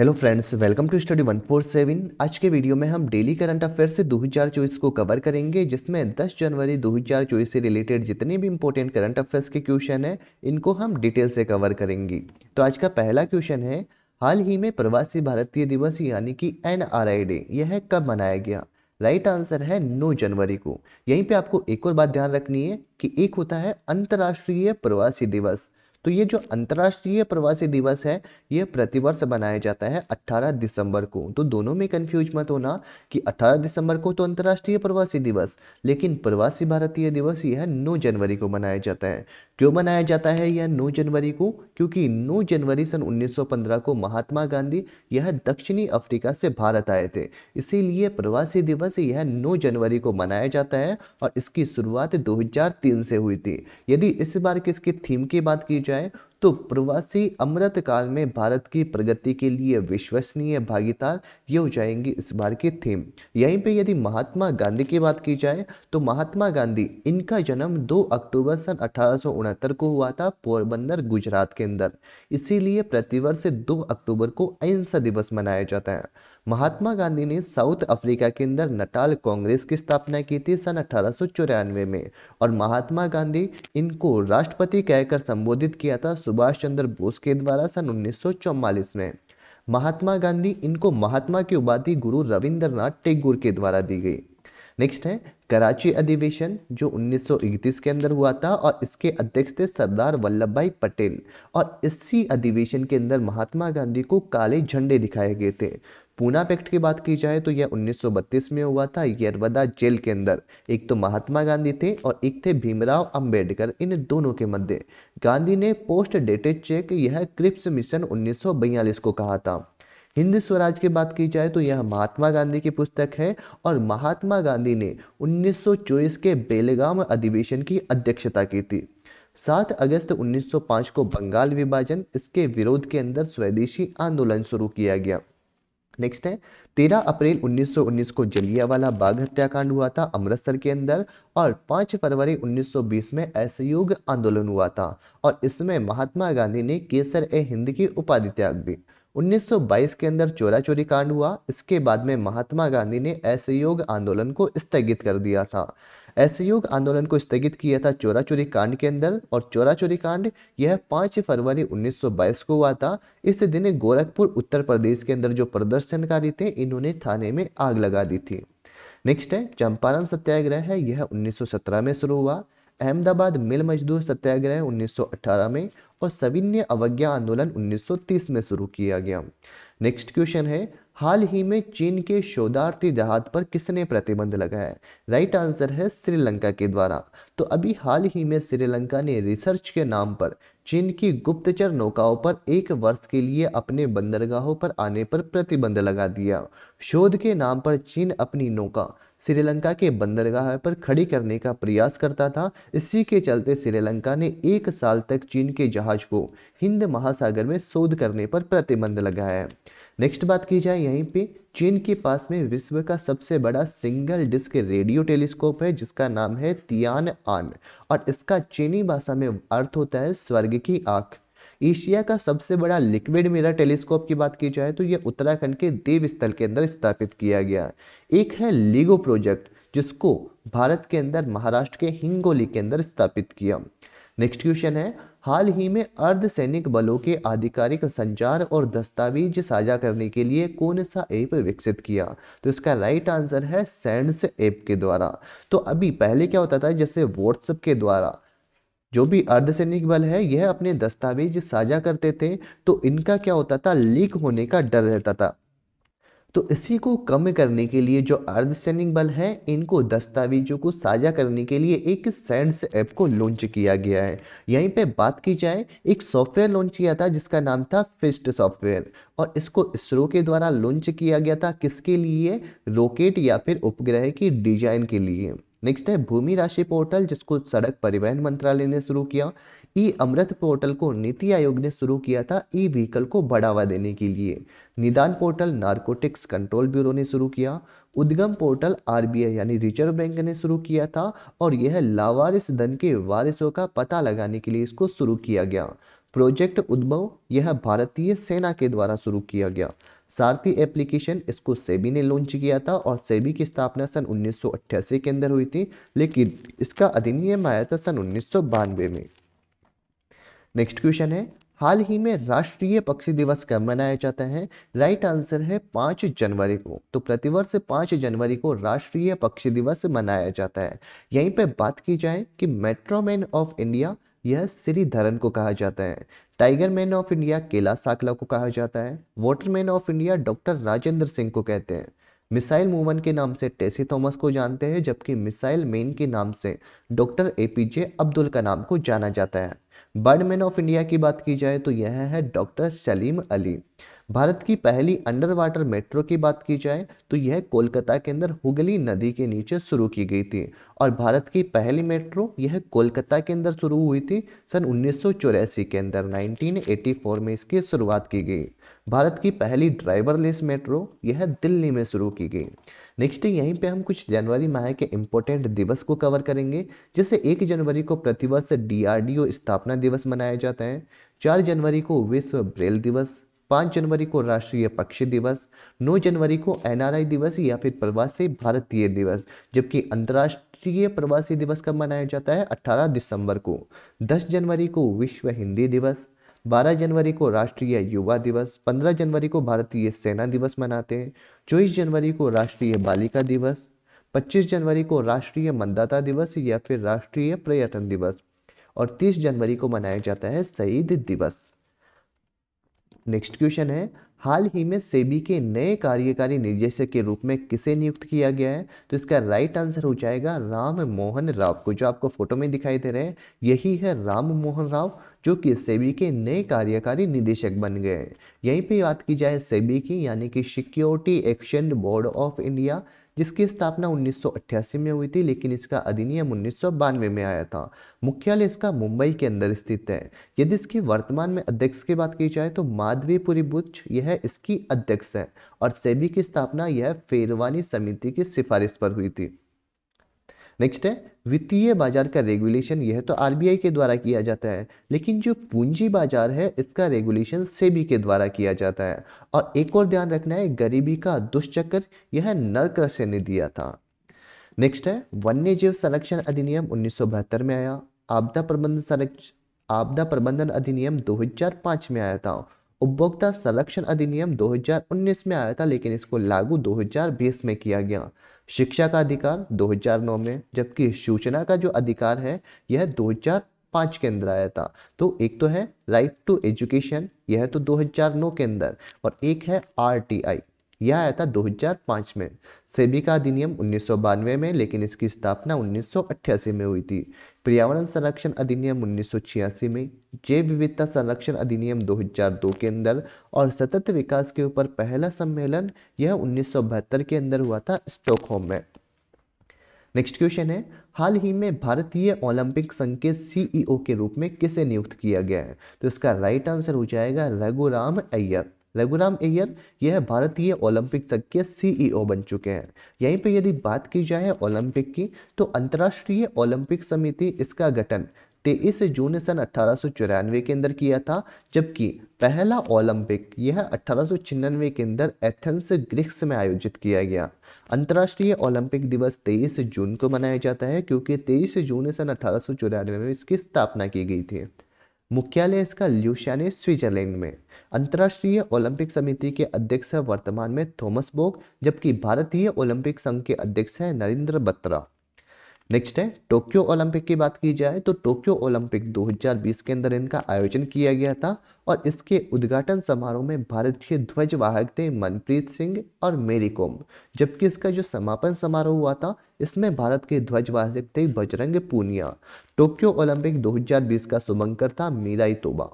hello friends welcome to study one four seven आज के video में हम डेली करंट अफेयर से चौबीस को कवर करेंगे जिसमें 10 जनवरी चौबीस से रिलेटेड जितने भी इंपॉर्टेंट करंट अफेयर्स के क्वेश्चन हैं इनको हम डिटेल से कवर करेंगे तो आज का पहला क्वेश्चन है हाल ही में प्रवासी भारतीय दिवस यानी कि एन डे यह कब मनाया गया राइट right आंसर है नौ जनवरी को यहीं पर आपको एक और बात ध्यान रखनी है कि एक होता है अंतर्राष्ट्रीय प्रवासी दिवस तो ये जो अंतर्राष्ट्रीय प्रवासी दिवस है ये प्रतिवर्ष मनाया जाता है 18 दिसंबर को तो दोनों में कंफ्यूज मत होना कि 18 दिसंबर को तो अंतर्राष्ट्रीय प्रवासी दिवस लेकिन प्रवासी भारतीय दिवस यह 9 जनवरी को मनाया जाता है क्यों मनाया जाता है यह 9 जनवरी को क्योंकि 9 जनवरी सन 1915 को महात्मा गांधी यह दक्षिणी अफ्रीका से भारत आए थे इसीलिए प्रवासी दिवस यह नौ जनवरी को मनाया जाता है और इसकी शुरुआत दो से हुई थी यदि इस बार किसकी थीम की बात की जाए तो प्रवासी अमृत काल में भारत की प्रगति के लिए विश्वसनीय भागीदार ये हो जाएंगी इस बार की थीम यहीं पे यदि महात्मा गांधी की बात की जाए तो महात्मा गांधी इनका जन्म 2 अक्टूबर सन अठारह को हुआ था पोरबंदर गुजरात के अंदर इसीलिए प्रतिवर्ष 2 अक्टूबर को अहिंसा दिवस मनाया जाता है महात्मा गांधी ने साउथ अफ्रीका के अंदर नटाल कांग्रेस की स्थापना की थी सन अठारह में और महात्मा गांधी इनको राष्ट्रपति कहकर संबोधित किया था सुभाष चंद्र बोस के द्वारा सन उन्नीस में महात्मा गांधी इनको महात्मा की उपाधि गुरु रविंद्रनाथ टैगोर के द्वारा दी गई नेक्स्ट है कराची अधिवेशन जो 1931 के अंदर हुआ था और इसके अध्यक्ष थे सरदार वल्लभ भाई पटेल और इसी अधिवेशन के अंदर महात्मा गांधी को काले झंडे दिखाए गए थे पूना पैक्ट की बात की जाए तो यह 1932 में हुआ था यरवदा जेल के अंदर एक तो महात्मा गांधी थे और एक थे भीमराव अंबेडकर इन दोनों के मध्य गांधी ने पोस्ट डेटेड चेक यह क्रिप्स मिशन 1942 को कहा था हिंद स्वराज की बात की जाए तो यह महात्मा गांधी की पुस्तक है और महात्मा गांधी ने उन्नीस के बेलगाम अधिवेशन की अध्यक्षता की थी 7 अगस्त 1905 को बंगाल विभाजन इसके विरोध के अंदर स्वदेशी आंदोलन शुरू किया गया नेक्स्ट है 13 अप्रैल 1919 को जलियावाला बाग हत्याकांड हुआ था अमृतसर के अंदर और 5 फरवरी 1920 में असहयोग आंदोलन हुआ था और इसमें महात्मा गांधी ने केसर ए हिंद की उपाधि त्याग दी 1922 के अंदर चोरा चोरी कांड हुआ इसके बाद में महात्मा गांधी ने असहयोग आंदोलन को स्थगित कर दिया था असहयोग आंदोलन को स्थगित किया था चोरा चोरी कांड के अंदर और चोरा चोरी कांड यह 5 फरवरी 1922 को हुआ था इस दिन गोरखपुर उत्तर प्रदेश के अंदर जो प्रदर्शनकारी थे इन्होंने थाने में आग लगा दी थी नेक्स्ट है चंपारण सत्याग्रह है यह 1917 में शुरू हुआ अहमदाबाद मिल मजदूर सत्याग्रह उन्नीस में और सविन्य अवज्ञा आंदोलन 1930 में शुरू किया गया नेक्स्ट क्वेश्चन है हाल ही में चीन के शोधार्थी जहाज पर किसने प्रतिबंध लगाया राइट आंसर है श्रीलंका के द्वारा तो अभी हाल ही में श्रीलंका ने रिसर्च के नाम पर चीन की गुप्तचर नौकाओं पर एक वर्ष के लिए अपने बंदरगाहों पर आने पर प्रतिबंध लगा दिया शोध के नाम पर चीन अपनी नौका श्रीलंका के बंदरगाह पर खड़ी करने का प्रयास करता था इसी के चलते श्रीलंका ने एक साल तक चीन के जहाज को हिंद महासागर में शोध करने पर प्रतिबंध लगाया नेक्स्ट बात की जाए यहीं पे चीन के पास में विश्व का सबसे बड़ा सिंगल डिस्क रेडियो टेलीस्कोप है जिसका नाम है तियान आन और इसका चीनी भाषा में अर्थ होता है स्वर्ग की आंख एशिया का सबसे बड़ा लिक्विड मिरर टेलीस्कोप की बात की जाए तो यह उत्तराखंड के देव स्थल के अंदर स्थापित किया गया एक है लीगो प्रोजेक्ट जिसको भारत के अंदर महाराष्ट्र के हिंगोली के अंदर स्थापित किया नेक्स्ट क्वेश्चन है हाल ही में अर्ध सैनिक बलों के आधिकारिक संचार और दस्तावेज साझा करने के लिए कौन सा ऐप विकसित किया तो इसका राइट आंसर है सेंड्स ऐप के द्वारा तो अभी पहले क्या होता था जैसे व्हाट्सएप के द्वारा जो भी अर्धसैनिक बल है यह अपने दस्तावेज साझा करते थे तो इनका क्या होता था लीक होने का डर रहता था तो इसी को कम करने के लिए जो अर्धसैनिक बल है इनको दस्तावेजों को साझा करने के लिए एक सैंड्स ऐप को लॉन्च किया गया है यहीं पे बात की जाए एक सॉफ्टवेयर लॉन्च किया था जिसका नाम था फिस्ट सॉफ्टवेयर और इसको इसरो के द्वारा लॉन्च किया गया था किसके लिए रॉकेट या फिर उपग्रह की डिजाइन के लिए नेक्स्ट है भूमि राशि पोर्टल जिसको सड़क परिवहन मंत्रालय ने शुरू किया ई अमृत पोर्टल को नीति आयोग ने शुरू किया था ई व्हीकल को बढ़ावा देने के लिए निदान पोर्टल नारकोटिक्स कंट्रोल ब्यूरो ने शुरू किया उद्गम पोर्टल आरबीआई यानी रिजर्व बैंक ने शुरू किया था और यह लावारिस धन के वारिसों का पता लगाने के लिए इसको शुरू किया गया प्रोजेक्ट उद्भव यह भारतीय सेना के द्वारा शुरू किया गया सारथी एप्लीकेशन इसको सेबी ने लॉन्च किया था और सेबी की स्थापना सन 1988 के अंदर हुई थी लेकिन इसका अधिनियम आया था सन उन्नीस में नेक्स्ट क्वेश्चन है हाल ही में राष्ट्रीय पक्षी दिवस कब मनाया जाता है राइट आंसर है पांच जनवरी को तो प्रतिवर्ष पांच जनवरी को राष्ट्रीय पक्षी दिवस मनाया जाता है यहीं पे बात की जाए कि मेट्रोमैन ऑफ इंडिया यह श्रीधरन को कहा जाता है टाइगर मैन ऑफ इंडिया केला साकला को कहा जाता है waterman of India doctor Rajendra Singh को कहते हैं मिसाइल मूवन के नाम से टेसी थॉमस को जानते हैं जबकि मिसाइल मैन के नाम से doctor A P J Abdul Kalam को जाना जाता है बर्डमैन ऑफ इंडिया की बात की जाए तो यह है डॉक्टर सलीम अली भारत की पहली अंडर वाटर मेट्रो की बात की जाए तो यह कोलकाता के अंदर हुगली नदी के नीचे शुरू की गई थी और भारत की पहली मेट्रो यह कोलकाता के अंदर शुरू हुई थी सन उन्नीस के अंदर 1984 में इसकी शुरुआत की गई भारत की पहली ड्राइवरलेस मेट्रो यह दिल्ली में शुरू की गई नेक्स्ट यहीं पे हम कुछ जनवरी माह के इम्पोर्टेंट दिवस को कवर करेंगे जैसे एक जनवरी को प्रतिवर्ष डीआरडीओ स्थापना दिवस मनाया जाता है चार जनवरी को विश्व ब्रेल दिवस पाँच जनवरी को राष्ट्रीय पक्षी दिवस नौ जनवरी को एनआरआई दिवस या फिर प्रवासी भारतीय दिवस जबकि अंतर्राष्ट्रीय प्रवासी दिवस कब मनाया जाता है 18 दिसंबर को 10 जनवरी को विश्व हिंदी दिवस 12 जनवरी को राष्ट्रीय युवा दिवस 15 जनवरी को भारतीय सेना दिवस मनाते हैं चौबीस जनवरी को राष्ट्रीय बालिका दिवस 25 जनवरी को राष्ट्रीय मतदाता दिवस या फिर राष्ट्रीय पर्यटन दिवस और 30 जनवरी को मनाया जाता है शहीद दिवस नेक्स्ट क्वेश्चन है हाल ही में सेबी के नए कार्यकारी निदेशक के रूप में किसे नियुक्त किया गया है तो इसका राइट आंसर हो जाएगा राम मोहन राव को जो आपको फोटो में दिखाई दे रहे हैं यही है राम मोहन राव जो कि सेबी के नए कार्यकारी निदेशक बन गए हैं यहीं पे बात की जाए सेबी की यानी कि security exchange board of India जिसकी स्थापना 1988 में हुई थी लेकिन इसका अधिनियम उन्नीस में आया था मुख्यालय इसका मुंबई के अंदर स्थित है यदि इसकी वर्तमान में अध्यक्ष की बात की जाए तो माधवीपुरी पुरीबुच यह इसकी अध्यक्ष है और सेबी की स्थापना यह फेरवानी समिति की सिफारिश पर हुई थी नेक्स्ट है वित्तीय बाजार का रेगुलेशन यह तो आरबीआई के द्वारा किया जाता है लेकिन जो पूंजी बाजार है इसका रेगुलेशन सेबी के द्वारा किया जाता है और एक और ध्यान रखना है गरीबी का दुष्चक्र यह नर्क से ने दिया था नेक्स्ट है वन्य जीव संरक्षण अधिनियम उन्नीस में आया आपदा प्रबंधन संरक्षण आपदा प्रबंधन अधिनियम दो में आया था उपभोक्ता संरक्षण अधिनियम 2019 में आया था लेकिन इसको लागू 2020 में किया गया शिक्षा का अधिकार 2009 में जबकि सूचना का जो अधिकार है यह 2005 के अंदर आया था तो एक तो है राइट टू एजुकेशन यह तो 2009 के अंदर और एक है आरटीआई यह आया था 2005 में सेबी का अधिनियम उन्नीस में लेकिन इसकी स्थापना उन्नीस में हुई थी पर्यावरण संरक्षण अधिनियम उन्नीस में जैव विविधता संरक्षण अधिनियम 2002 के अंदर और सतत विकास के ऊपर पहला सम्मेलन यह उन्नीस के अंदर हुआ था स्टॉकहोम में नेक्स्ट क्वेश्चन है हाल ही में भारतीय ओलंपिक संघ के सीईओ के रूप में किसे नियुक्त किया गया है तो इसका राइट आंसर हो जाएगा रघुराम अय्यर रघुराम अय्यर यह भारतीय ओलंपिक संघ के सीईओ e बन चुके हैं यहीं पे यदि बात की जाए ओलंपिक की तो अंतर्राष्ट्रीय ओलंपिक समिति इसका गठन तेईस जून सन अठारह के अंदर किया था जबकि पहला ओलंपिक यह अठारह के अंदर एथेंस ग्रीक्स में आयोजित किया गया अंतर्राष्ट्रीय ओलंपिक दिवस 23 जून को मनाया जाता है क्योंकि 23 जून सन अठारह में इसकी स्थापना की गई थी मुख्यालय इसका ल्यूशियाने स्विट्जरलैंड में अंतर्राष्ट्रीय ओलंपिक समिति के अध्यक्ष वर्तमान में थॉमस बोग जबकि भारतीय ओलंपिक संघ के अध्यक्ष हैं नरेंद्र बत्रा नेक्स्ट है टोक्यो ओलंपिक की बात की जाए तो टोक्यो ओलंपिक 2020 के अंदर इनका आयोजन किया गया था और इसके उद्घाटन समारोह में भारत के ध्वजवाहक थे मनप्रीत सिंह और मेरी कोम जबकि इसका जो समापन समारोह हुआ था इसमें भारत के ध्वजवाहक थे बजरंग पूनिया टोक्यो ओलंपिक 2020 का शुभंकर था मीराई तोबा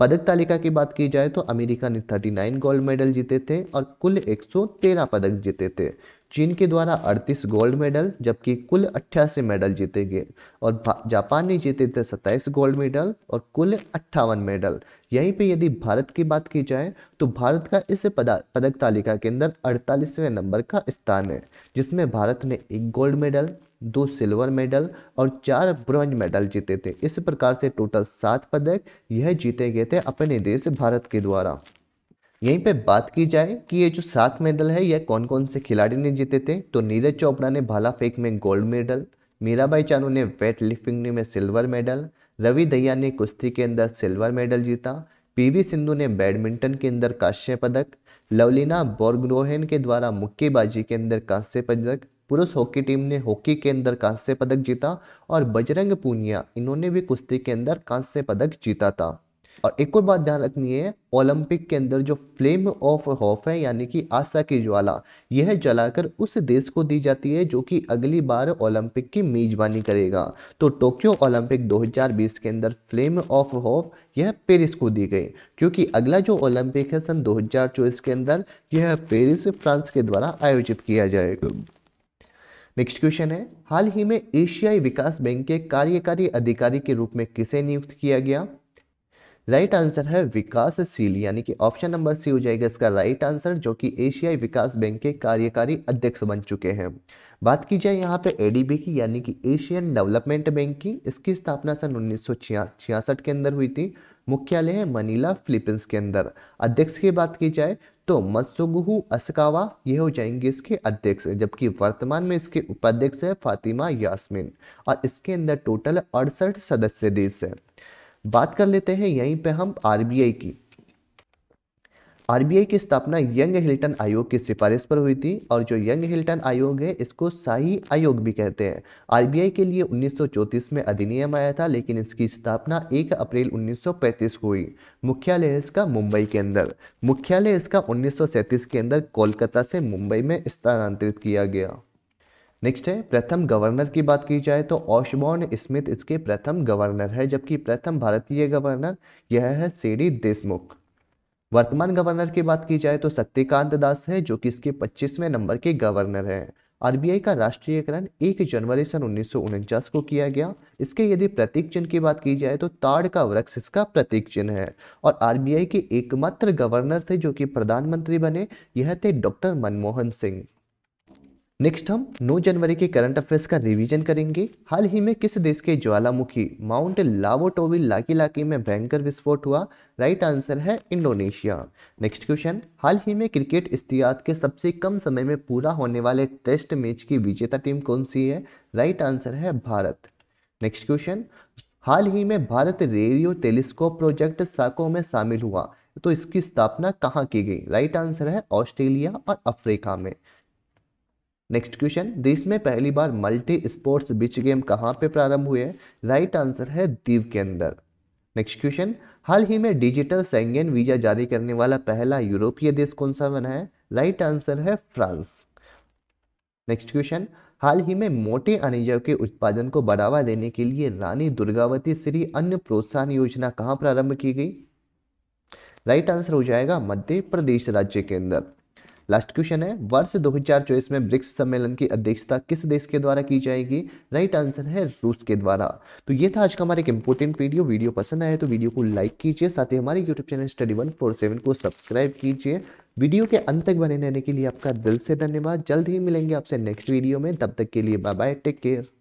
पदक तालिका की बात की जाए तो अमेरिका ने 39 गोल्ड मेडल जीते थे और कुल 113 पदक जीते थे चीन के द्वारा 38 गोल्ड मेडल जबकि कुल अट्ठासी मेडल जीते गए और जापान ने जीते थे 27 गोल्ड मेडल और कुल अट्ठावन मेडल यहीं पे यदि भारत की बात की जाए तो भारत का इस पदक तालिका के अंदर अड़तालीसवें नंबर का स्थान है जिसमें भारत ने एक गोल्ड मेडल दो सिल्वर मेडल और चार ब्रॉन्ज मेडल जीते थे इस प्रकार से टोटल सात पदक यह जीते गए थे अपने देश भारत के द्वारा यहीं पे बात की जाए कि ये जो सात मेडल है यह कौन कौन से खिलाड़ी ने जीते थे तो नीरज चोपड़ा ने भाला फेंक में गोल्ड मेडल मीराबाई चानू ने वेट लिफ्टिंग में सिल्वर मेडल रवि दैया ने कुश्ती के अंदर सिल्वर मेडल जीता पीवी सिंधु ने बैडमिंटन के अंदर कांस्य पदक लवलीना बोर्गरोहन के द्वारा मुक्केबाजी के अंदर कांस्य पदक पुरुष हॉकी टीम ने हॉकी के अंदर कांस्य पदक जीता और बजरंग पूनिया इन्होंने भी कुश्ती के अंदर कांस्य पदक जीता था और एक और बात ध्यान रखनी है ओलंपिक के अंदर जो फ्लेम ऑफ हॉफ है यानी कि आशा की ज्वाला यह जलाकर उस देश को दी जाती है जो कि अगली बार ओलंपिक की मेजबानी करेगा तो टोक्यो ओलंपिक 2020 के अंदर फ्लेम ऑफ हॉफ यह पेरिस को दी गई क्योंकि अगला जो ओलंपिक है सन दो के अंदर यह पेरिस फ्रांस के द्वारा आयोजित किया जाएगा नेक्स्ट क्वेश्चन है हाल ही में एशियाई विकास बैंक के कार्यकारी अधिकारी के रूप में किसे नियुक्त किया गया राइट आंसर है विकासशील यानी कि ऑप्शन नंबर सी हो जाएगा इसका राइट आंसर जो कि एशियाई विकास बैंक के कार्यकारी अध्यक्ष बन चुके हैं बात की जाए यहाँ पे एडीबी की यानी कि एशियन डेवलपमेंट बैंक की इसकी स्थापना सन उन्नीस के अंदर हुई थी मुख्यालय है मनीला फिलीपींस के अंदर अध्यक्ष की बात की जाए तो मसुगुह असकावा ये हो जाएंगे इसके अध्यक्ष जबकि वर्तमान में इसके उपाध्यक्ष है फातिमा यास्मिन और इसके अंदर टोटल अड़सठ सदस्य देश है बात कर लेते हैं यहीं पे हम आरबीआई की आरबीआई की स्थापना यंग हिल्टन आयोग की सिफारिश पर हुई थी और जो यंग हिल्टन आयोग है इसको शाही आयोग भी कहते हैं आरबीआई के लिए 1934 में अधिनियम आया था लेकिन इसकी स्थापना 1 अप्रैल 1935 को हुई मुख्यालय है इसका मुंबई के अंदर मुख्यालय इसका 1937 के अंदर कोलकाता से मुंबई में स्थानांतरित किया गया नेक्स्ट है प्रथम गवर्नर की बात की जाए तो ऑशबॉर्न स्मिथ इसके प्रथम गवर्नर है जबकि प्रथम भारतीय गवर्नर यह है सीडी देशमुख वर्तमान गवर्नर की बात की जाए तो शक्तिकांत दास है जो कि इसके 25वें नंबर के गवर्नर हैं आरबीआई का राष्ट्रीयकरण 1 जनवरी सन उन्नीस को किया गया इसके यदि प्रतीक चिन्ह की बात की जाए तो ताड़ का वृक्ष इसका प्रतीक चिन्ह है और आरबीआई के एकमात्र गवर्नर थे जो कि प्रधानमंत्री बने यह थे डॉक्टर मनमोहन सिंह नेक्स्ट हम 9 जनवरी के करंट अफेयर्स का रिवीजन करेंगे हाल ही में किस देश के ज्वालामुखी माउंट लावोटोवी लाकी लाकी में भयंकर विस्फोट हुआ राइट आंसर है इंडोनेशिया नेक्स्ट क्वेश्चन हाल ही में क्रिकेट इस्तियात के सबसे कम समय में पूरा होने वाले टेस्ट मैच की विजेता टीम कौन सी है राइट आंसर है भारत नेक्स्ट क्वेश्चन हाल ही में भारत रेडियो टेलीस्कोप प्रोजेक्ट साको में शामिल हुआ तो इसकी स्थापना कहाँ की गई राइट आंसर है ऑस्ट्रेलिया और अफ्रीका में नेक्स्ट क्वेश्चन देश में पहली बार मल्टी स्पोर्ट्स बीच गेम कहाँ पे प्रारंभ हुए राइट आंसर है दीव के अंदर नेक्स्ट क्वेश्चन हाल ही में डिजिटल सेंगेन वीजा जारी करने वाला पहला यूरोपीय देश कौन सा बना है राइट आंसर है फ्रांस नेक्स्ट क्वेश्चन हाल ही में मोटे अनिजों के उत्पादन को बढ़ावा देने के लिए रानी दुर्गावती श्री अन्य प्रोत्साहन योजना कहाँ प्रारंभ की गई राइट आंसर हो जाएगा मध्य प्रदेश राज्य के अंदर लास्ट क्वेश्चन है वर्ष चौबीस में ब्रिक्स सम्मेलन की अध्यक्षता किस देश के द्वारा की जाएगी राइट आंसर है रूस के द्वारा तो ये था आज का हमारा एक इंपॉर्टेंट वीडियो वीडियो पसंद आया तो वीडियो को लाइक कीजिए साथ ही हमारे YouTube channel study one four seven को सब्सक्राइब कीजिए वीडियो के अंत तक बने रहने के लिए आपका दिल से धन्यवाद जल्द ही मिलेंगे आपसे नेक्स्ट वीडियो में तब तक के लिए बाय बाय टेक केयर